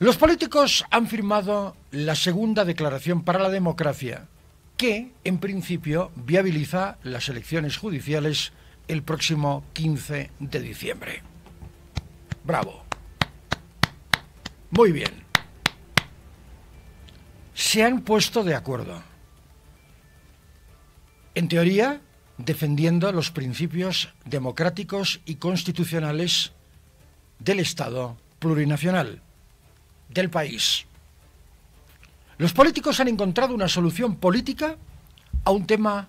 Los políticos han firmado la segunda declaración para la democracia, que en principio viabiliza las elecciones judiciales el próximo 15 de diciembre. Bravo. Muy bien. Se han puesto de acuerdo. En teoría, defendiendo los principios democráticos y constitucionales del Estado plurinacional del país. Los políticos han encontrado una solución política a un tema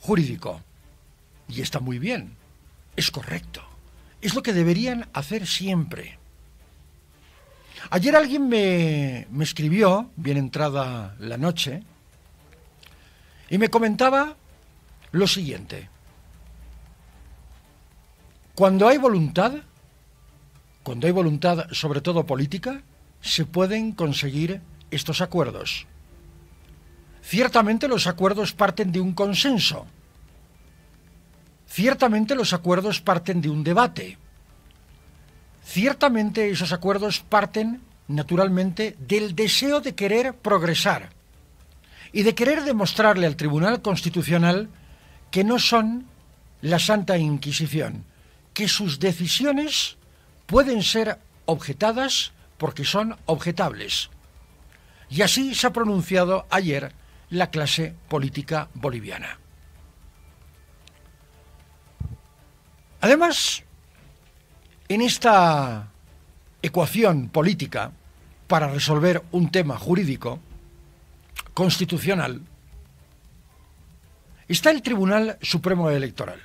jurídico. Y está muy bien, es correcto, es lo que deberían hacer siempre. Ayer alguien me, escribió, bien entrada la noche, y me comentaba lo siguiente. Cuando hay voluntad, cuando hay voluntad sobre todo política, se pueden conseguir estos acuerdos? Ciertamente los acuerdos parten de un consenso. Ciertamente los acuerdos parten de un debate. Ciertamente esos acuerdos parten, naturalmente, del deseo de querer progresar y de querer demostrarle al Tribunal Constitucional que no son la Santa Inquisición, que sus decisiones pueden ser objetadas porque son objetables. Y así se ha pronunciado ayer la clase política boliviana. Además, en esta ecuación política para resolver un tema jurídico constitucional está el Tribunal Supremo Electoral.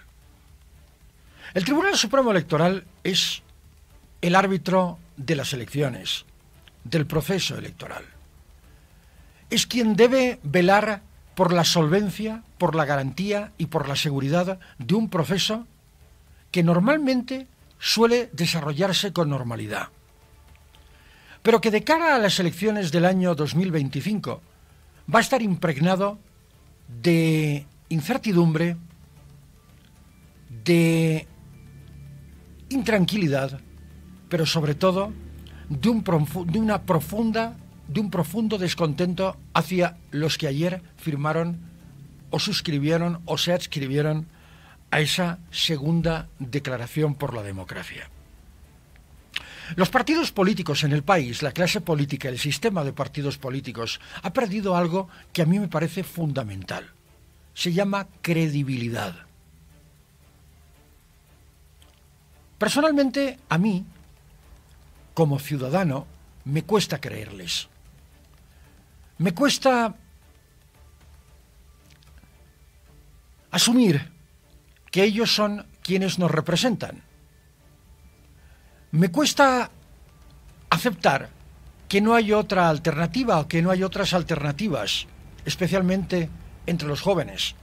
El Tribunal Supremo Electoral es el árbitro de las elecciones, del proceso electoral. Es quien debe velar por la solvencia, por la garantía y por la seguridad de un proceso que normalmente suele desarrollarse con normalidad. Pero que de cara a las elecciones del año 2025 va a estar impregnado de incertidumbre, de intranquilidad pero sobre todo de, un una profunda de un profundo descontento hacia los que ayer firmaron o suscribieron o se adscribieron a esa segunda declaración por la democracia. Los partidos políticos en el país, la clase política, el sistema de partidos políticos, ha perdido algo que a mí me parece fundamental. Se llama credibilidad. Personalmente, a mí como ciudadano, me cuesta creerles. Me cuesta asumir que ellos son quienes nos representan. Me cuesta aceptar que no hay otra alternativa o que no hay otras alternativas, especialmente entre los jóvenes,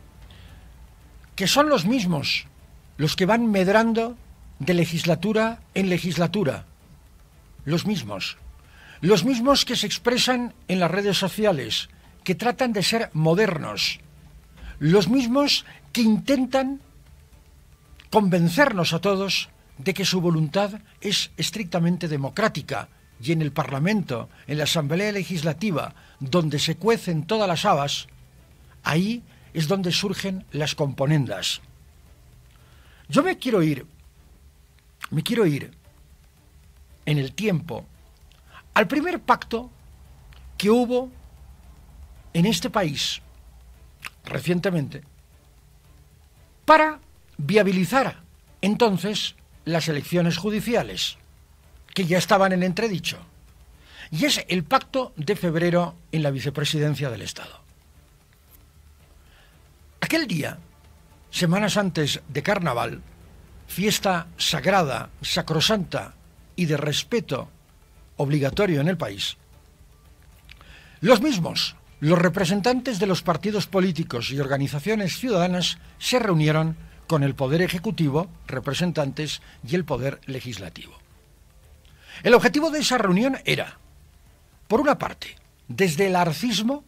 que son los mismos los que van medrando de legislatura en legislatura, los mismos. Los mismos que se expresan en las redes sociales, que tratan de ser modernos. Los mismos que intentan convencernos a todos de que su voluntad es estrictamente democrática y en el Parlamento, en la Asamblea Legislativa, donde se cuecen todas las habas, ahí es donde surgen las componendas. Yo me quiero ir, me quiero ir en el tiempo al primer pacto que hubo en este país recientemente para viabilizar entonces las elecciones judiciales que ya estaban en entredicho. Y es el pacto de febrero en la vicepresidencia del Estado. Aquel día, semanas antes de Carnaval, fiesta sagrada, sacrosanta y de respeto obligatorio en el país, los mismos, los representantes de los partidos políticos y organizaciones ciudadanas se reunieron con el Poder Ejecutivo, representantes y el Poder Legislativo. El objetivo de esa reunión era, por una parte, desde el arcismo,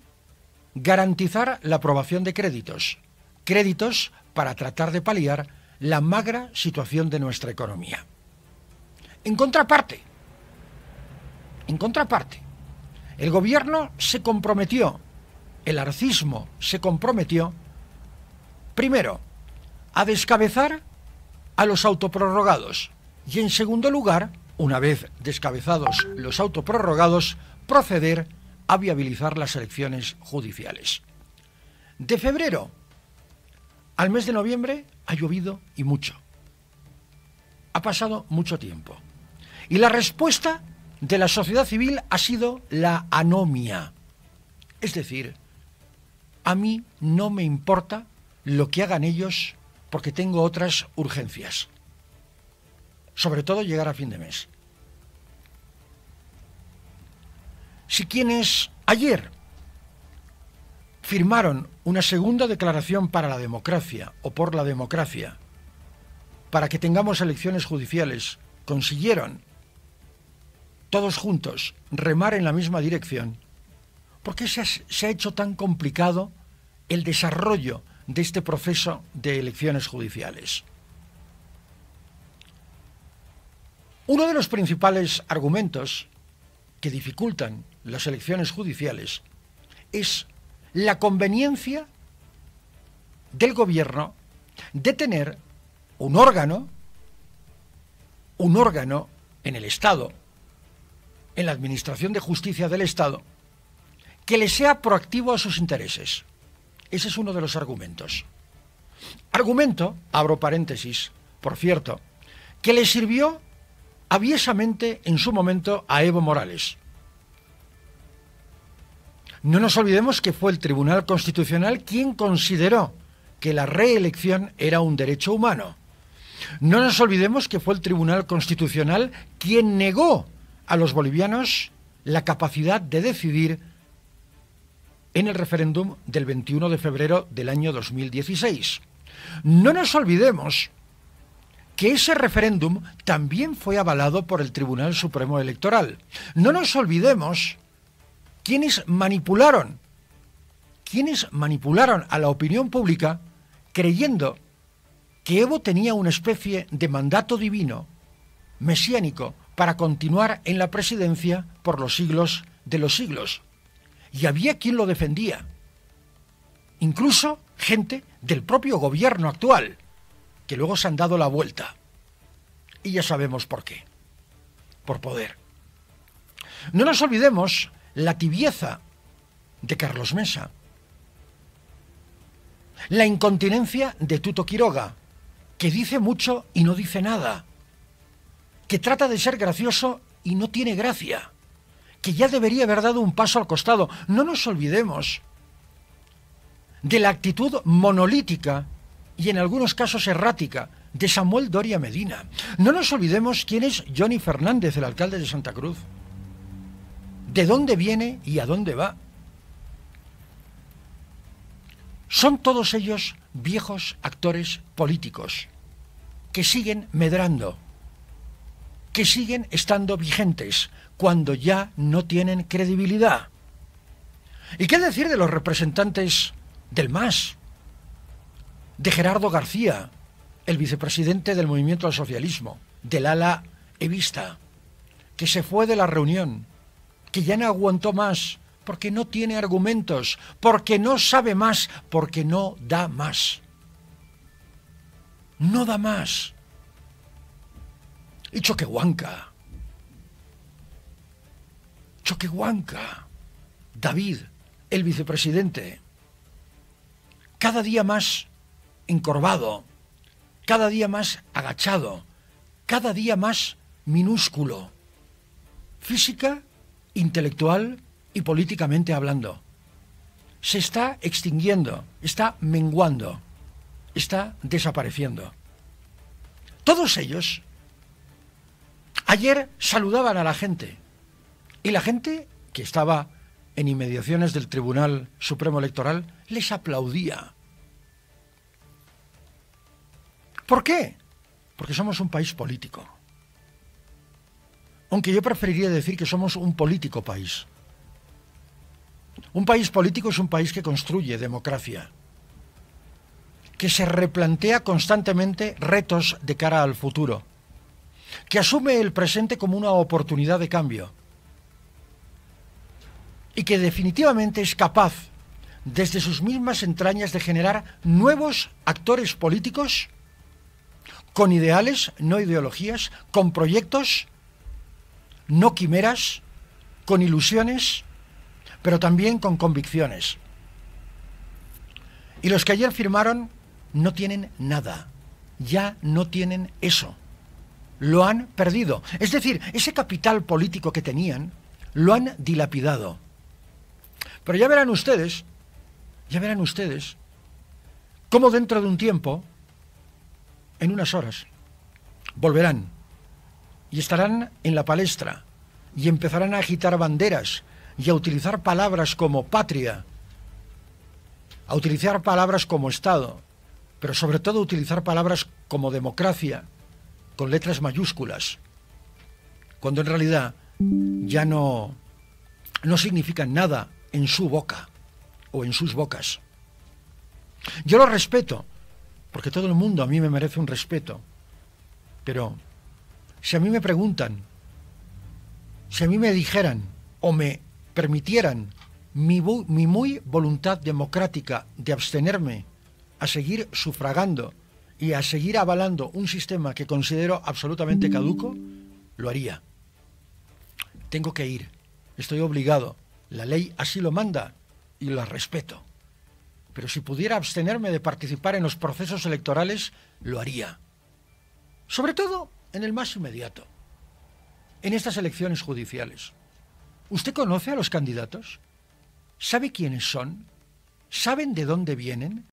garantizar la aprobación de créditos, créditos para tratar de paliar la magra situación de nuestra economía. En contraparte, en contraparte, el gobierno se comprometió, el arcismo se comprometió, primero, a descabezar a los autoprorrogados y en segundo lugar, una vez descabezados los autoprorrogados, proceder a viabilizar las elecciones judiciales. De febrero al mes de noviembre ha llovido y mucho. Ha pasado mucho tiempo. Y la respuesta de la sociedad civil ha sido la anomia. Es decir, a mí no me importa lo que hagan ellos porque tengo otras urgencias. Sobre todo llegar a fin de mes. Si quienes ayer firmaron una segunda declaración para la democracia o por la democracia, para que tengamos elecciones judiciales, consiguieron todos juntos, remar en la misma dirección. ¿Por qué se, ha hecho tan complicado el desarrollo de este proceso de elecciones judiciales? Uno de los principales argumentos que dificultan las elecciones judiciales es la conveniencia del gobierno de tener un órgano, un órgano en el Estado, en la Administración de Justicia del Estado que le sea proactivo a sus intereses. Ese es uno de los argumentos. Argumento, abro paréntesis, por cierto, que le sirvió aviesamente en su momento a Evo Morales. No nos olvidemos que fue el Tribunal Constitucional quien consideró que la reelección era un derecho humano. No nos olvidemos que fue el Tribunal Constitucional quien negó a los bolivianos la capacidad de decidir en el referéndum del 21 de febrero del año 2016. No nos olvidemos que ese referéndum también fue avalado por el Tribunal Supremo Electoral. No nos olvidemos quienes manipularon, quienes manipularon a la opinión pública creyendo que Evo tenía una especie de mandato divino, mesiánico, para continuar en la presidencia por los siglos de los siglos. Y había quien lo defendía, incluso gente del propio gobierno actual, que luego se han dado la vuelta. Y ya sabemos por qué, por poder. No nos olvidemos la tibieza de Carlos Mesa, la incontinencia de Tuto Quiroga, que dice mucho y no dice nada que trata de ser gracioso y no tiene gracia, que ya debería haber dado un paso al costado. No nos olvidemos de la actitud monolítica y en algunos casos errática de Samuel Doria Medina. No nos olvidemos quién es Johnny Fernández, el alcalde de Santa Cruz. ¿De dónde viene y a dónde va? Son todos ellos viejos actores políticos que siguen medrando que siguen estando vigentes cuando ya no tienen credibilidad. ¿Y qué decir de los representantes del MAS? De Gerardo García, el vicepresidente del Movimiento al Socialismo, del ala evista, que se fue de la reunión, que ya no aguantó más, porque no tiene argumentos, porque no sabe más, porque no da más. No da más y Choquehuanca. Choquehuanca. David, el vicepresidente, cada día más encorvado, cada día más agachado, cada día más minúsculo, física, intelectual y políticamente hablando. Se está extinguiendo, está menguando, está desapareciendo. Todos ellos Ayer saludaban a la gente y la gente que estaba en inmediaciones del Tribunal Supremo Electoral les aplaudía. ¿Por qué? Porque somos un país político. Aunque yo preferiría decir que somos un político país. Un país político es un país que construye democracia, que se replantea constantemente retos de cara al futuro que asume el presente como una oportunidad de cambio y que definitivamente es capaz, desde sus mismas entrañas, de generar nuevos actores políticos con ideales, no ideologías, con proyectos, no quimeras, con ilusiones, pero también con convicciones. Y los que ayer firmaron no tienen nada, ya no tienen eso lo han perdido. Es decir, ese capital político que tenían, lo han dilapidado. Pero ya verán ustedes, ya verán ustedes, cómo dentro de un tiempo, en unas horas, volverán y estarán en la palestra y empezarán a agitar banderas y a utilizar palabras como patria, a utilizar palabras como Estado, pero sobre todo utilizar palabras como democracia, con letras mayúsculas, cuando en realidad ya no, no significan nada en su boca o en sus bocas. Yo lo respeto, porque todo el mundo a mí me merece un respeto, pero si a mí me preguntan, si a mí me dijeran o me permitieran mi, mi muy voluntad democrática de abstenerme a seguir sufragando y a seguir avalando un sistema que considero absolutamente caduco, lo haría. Tengo que ir, estoy obligado, la ley así lo manda y la respeto. Pero si pudiera abstenerme de participar en los procesos electorales, lo haría. Sobre todo en el más inmediato, en estas elecciones judiciales. ¿Usted conoce a los candidatos? ¿Sabe quiénes son? ¿Saben de dónde vienen?